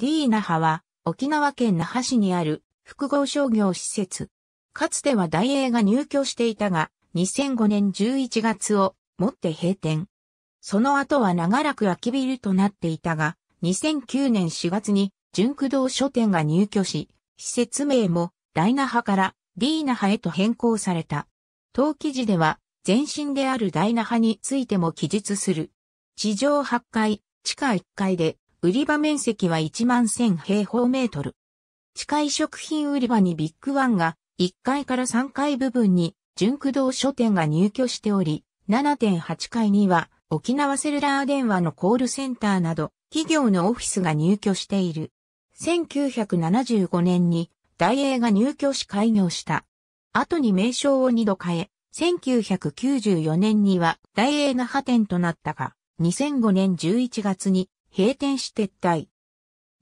ディーナ派は沖縄県那覇市にある複合商業施設。かつては大英が入居していたが、2005年11月をもって閉店。その後は長らく空きビルとなっていたが、2009年4月に純駆動書店が入居し、施設名も大那覇からディーナ派へと変更された。当記事では、前身である大那覇についても記述する。地上8階、地下1階で売り場面積は1万1000平方メートル。地下食品売り場にビッグワンが1階から3階部分に純駆動書店が入居しており、7.8階には沖縄セルラー電話のコールセンターなど企業のオフィスが入居している。1975年に大英が入居し開業した。後に名称を2度変え、1994年には大英が破店となったが、2005年11月に閉店し撤退。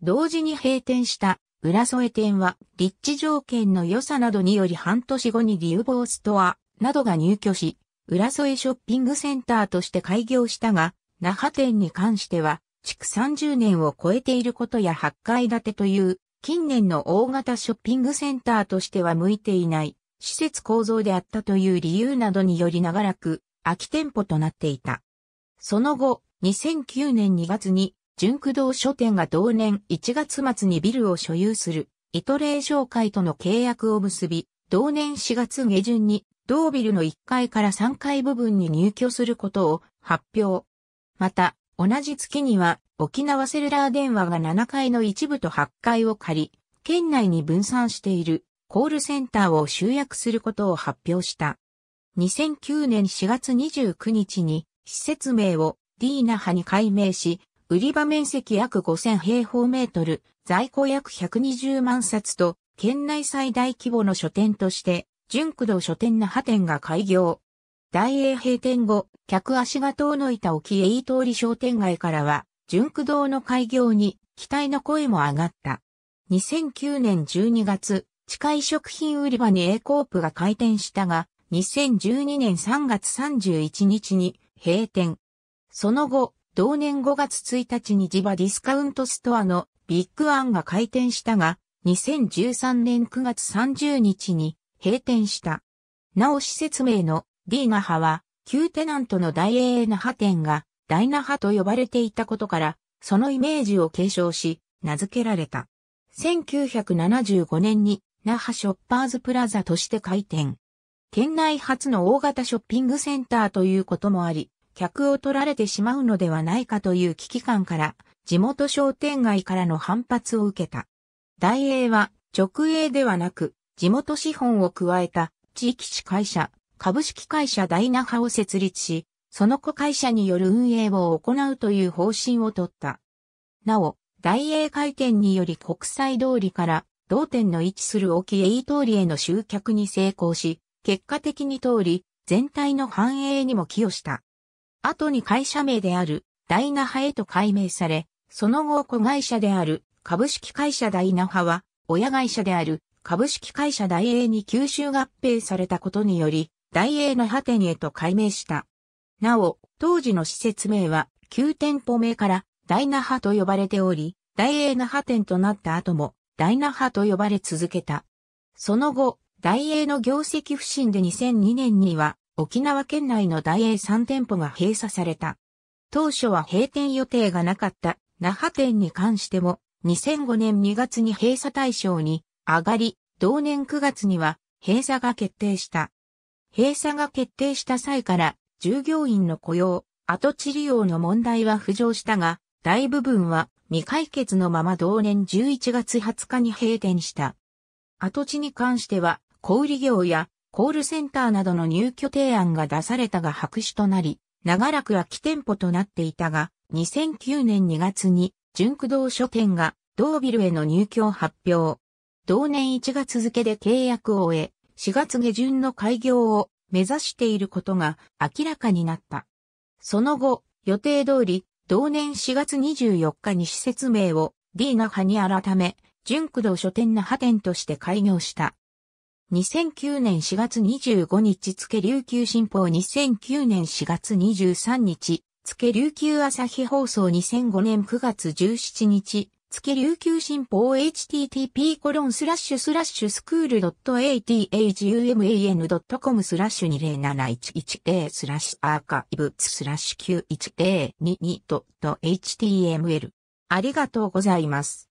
同時に閉店した浦添店は立地条件の良さなどにより半年後にリューボーストアなどが入居し、浦添ショッピングセンターとして開業したが、那覇店に関しては、築30年を超えていることや8階建てという、近年の大型ショッピングセンターとしては向いていない、施設構造であったという理由などにより長らく、空き店舗となっていた。その後、2009年2月に純駆動書店が同年1月末にビルを所有する、イトレー商会との契約を結び、同年4月下旬に、同ビルの1階から3階部分に入居することを発表。また、同じ月には、沖縄セルラー電話が7階の一部と8階を借り、県内に分散しているコールセンターを集約することを発表した。2009年4月29日に施設名をディーナハに改名し、売り場面積約5000平方メートル、在庫約120万冊と、県内最大規模の書店として、純駆動書店那覇店が開業。大英閉店後、客足が遠のいた沖江通り商店街からは、純駆動の開業に期待の声も上がった。2009年12月、近い食品売り場に A コープが開店したが、2012年3月31日に閉店。その後、同年5月1日に地場ディスカウントストアのビッグアンが開店したが、2013年9月30日に閉店した。なお施設名の D 那覇は、旧テナントの大英那覇店が大那覇と呼ばれていたことから、そのイメージを継承し、名付けられた。1975年に那覇ショッパーズプラザとして開店。県内初の大型ショッピングセンターということもあり、客を取られてしまうのではないかという危機感から、地元商店街からの反発を受けた。大英は直営ではなく、地元資本を加えた地域市会社、株式会社大那覇を設立し、その子会社による運営を行うという方針をとった。なお、大英会見により国際通りから同店の位置する沖い通りへの集客に成功し、結果的に通り、全体の繁栄にも寄与した。後に会社名であるダイナハへと改名され、その後子会社である株式会社ダイナハは親会社である株式会社ダイエーに吸収合併されたことにより、ダイエーのハテニへと改名した。なお、当時の施設名は旧店舗名からダイナハと呼ばれており、ダイエーナハ店となった後もダイナハと呼ばれ続けた。その後、ダイエーの業績不振で2002年には沖縄県内の大英3店舗が閉鎖された。当初は閉店予定がなかった那覇店に関しても、2005年2月に閉鎖対象に上がり、同年9月には閉鎖が決定した。閉鎖が決定した際から従業員の雇用、跡地利用の問題は浮上したが、大部分は未解決のまま同年11月20日に閉店した。跡地に関しては小売業やコールセンターなどの入居提案が出されたが白紙となり、長らく空き店舗となっていたが、2009年2月に、純駆動書店が、同ビルへの入居を発表。同年1月付で契約を終え、4月下旬の開業を目指していることが明らかになった。その後、予定通り、同年4月24日に施設名を D 那覇に改め、純駆動書店那覇店として開業した。2009年4月25日付琉球新報2009年4月23日付琉球朝日放送2005年9月17日付琉球新報 http コロンスラッシュスラッシュスクール .athuman.com スラッシュ207110スラッシュアーカイブスラッシュ910222 .html ありがとうございます。